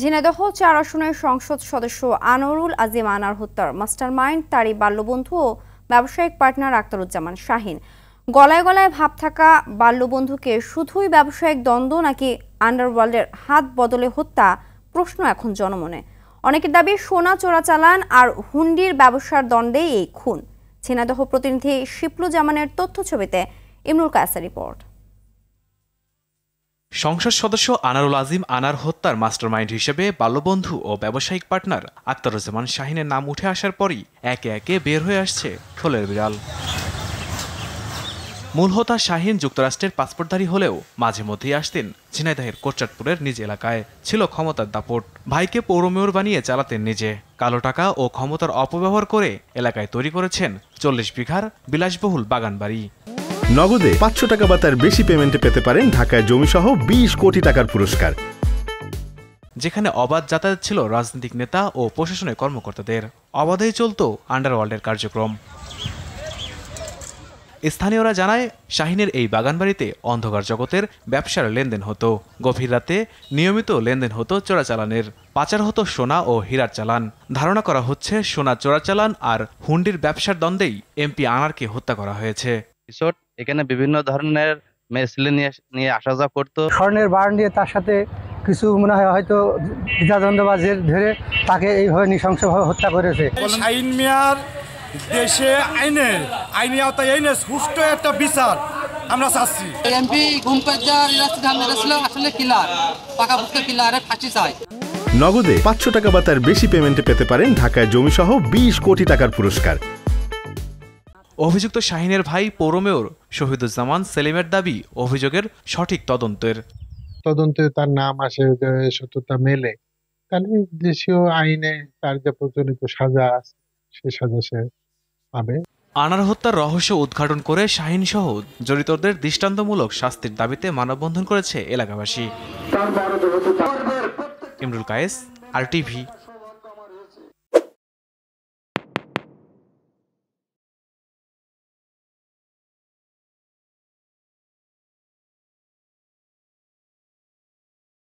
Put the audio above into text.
ঝিনাইদহ চার আসনের সংসদ সদস্য আনোরুল আজিম আনার হত্যার মাস্টার মাইন্ড তারই বাল্যবন্ধু ও ব্যবসায়িক পার্টনার আক্তারুজ্জামান শাহিন গলায় গলায় ভাব থাকা বাল্যবন্ধুকে শুধুই ব্যবসায়িক দ্বন্দ্ব নাকি আন্ডারওয়ার্ল্ডের হাত বদলে হত্যা প্রশ্ন এখন জনমনে অনেকের দাবি সোনা চোরাচালান আর হুন্ডির ব্যবসার দ্বন্দ্বেই এই খুন ঝিনাদহ প্রতিনিধি শিপলু জামানের তথ্য ছবিতে ইমরুল কায়েসের রিপোর্ট সংসদ সদস্য আনারুল আজিম আনার হত্যার মাস্টারমাইন্ড হিসেবে বাল্যবন্ধু ও ব্যবসায়িক পার্টনার আক্তারুজ্জামান শাহিনের নাম উঠে আসার পরই একে একে বের হয়ে আসছে খোলের বিড়াল মূল হতা শাহিন যুক্তরাষ্ট্রের পাসপোর্টধারী হলেও মাঝে মধ্যেই আসতেন ঝিনাইদহের কোচাটপুরের নিজ এলাকায় ছিল ক্ষমতার দাপট ভাইকে পৌরমেয়র বানিয়ে চালাতেন নিজে কালো টাকা ও ক্ষমতার অপব্যবহার করে এলাকায় তৈরি করেছেন চল্লিশ বিঘার বিলাসবহুল বাগান বাড়ি নগদে পাঁচশো টাকা বা তার বেশি পেমেন্টে পেতে পারেন ঢাকায় জমিসহ বিশ কোটি টাকার পুরস্কার যেখানে অবাধ যাতায়াত ছিল রাজনৈতিক নেতা ও প্রশাসনের কর্মকর্তাদের অবাধেই চলত আন্ডারওয়ার্ল্ডের কার্যক্রম স্থানীয়রা জানায় শাহিনের এই বাগানবাড়িতে অন্ধকার জগতের ব্যবসার লেনদেন হতো গভীর রাতে নিয়মিত লেনদেন হতো চোরাচালানের পাচার হতো সোনা ও হীরার চালান ধারণা করা হচ্ছে সোনা চোরাচালান আর হুন্ডির ব্যবসার দ্বন্দ্বেই এমপি আনারকে হত্যা করা হয়েছে এখানে বিভিন্ন ধরনের মেসিলে নিয়ে আসা যাওয়া করতো স্বর্ণের বার নিয়ে তার সাথে কিছু মনে হয় হয়তো দ্বিধাদ্বন্দ্ব ধরে তাকে এইভাবে নৃশংসভাবে হত্যা করেছে শাহিন দেশে আইনে আইনি আওতায় এনে সুষ্ঠ একটা বিচার আমরা চাচ্ছি এমপি ঘুমপাজার আসলে কিলার পাকাপুক্ত কিলারে ফাঁসি চাই নগদে পাঁচশো টাকা বা তার বেশি পেমেন্টে পেতে পারেন ঢাকায় জমি সহ বিশ কোটি টাকার পুরস্কার অভিযুক্ত শাহিনের ভাই পৌরমেয়র শহীদুজ্জামান সেলিমের দাবি অভিযোগের সঠিক তদন্তের তদন্তে তার নাম আসে সত্যতা মেলে তাহলে দেশীয় আইনে তার যে প্রচলিত সাজা সে সাজা সে পাবে আনার হত্যার রহস্য উদ্ঘাটন করে শাহিন সহ জড়িতদের দৃষ্টান্তমূলক শাস্তির দাবিতে মানববন্ধন করেছে এলাকাবাসী ইমরুল কায়েস আর টিভি